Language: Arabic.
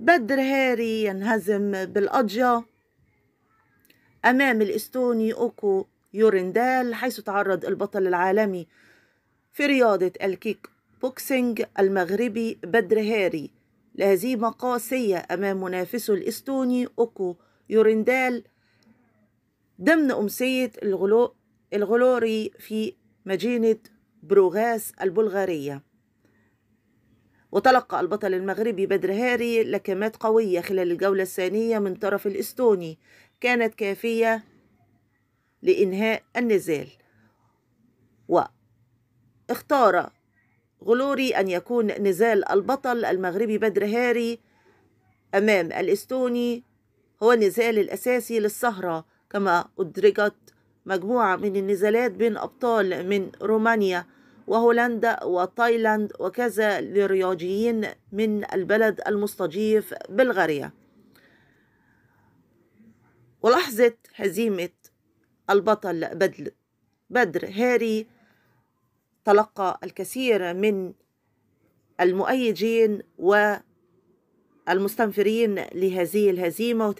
بدر هاري ينهزم بالأضجة أمام الإستوني أوكو يورندال حيث تعرض البطل العالمي في رياضة الكيك بوكسينج المغربي بدر هاري لهزيمة قاسية أمام منافسه الإستوني أوكو يورندال ضمن أمسية الغلو الغلوري في مدينة بروغاس البلغارية وتلقى البطل المغربي بدر هاري لكمات قوية خلال الجولة الثانية من طرف الإستوني كانت كافية لإنهاء النزال واختار غلوري أن يكون نزال البطل المغربي بدر هاري أمام الإستوني هو النزال الأساسي للسهرة كما أدرجت مجموعة من النزالات بين أبطال من رومانيا وهولندا وتايلاند وكذا للرياضيين من البلد المستضيف بلغاريا ولحظة هزيمة البطل بدل بدر هاري تلقى الكثير من المؤيدين والمستنفرين لهذه الهزيمة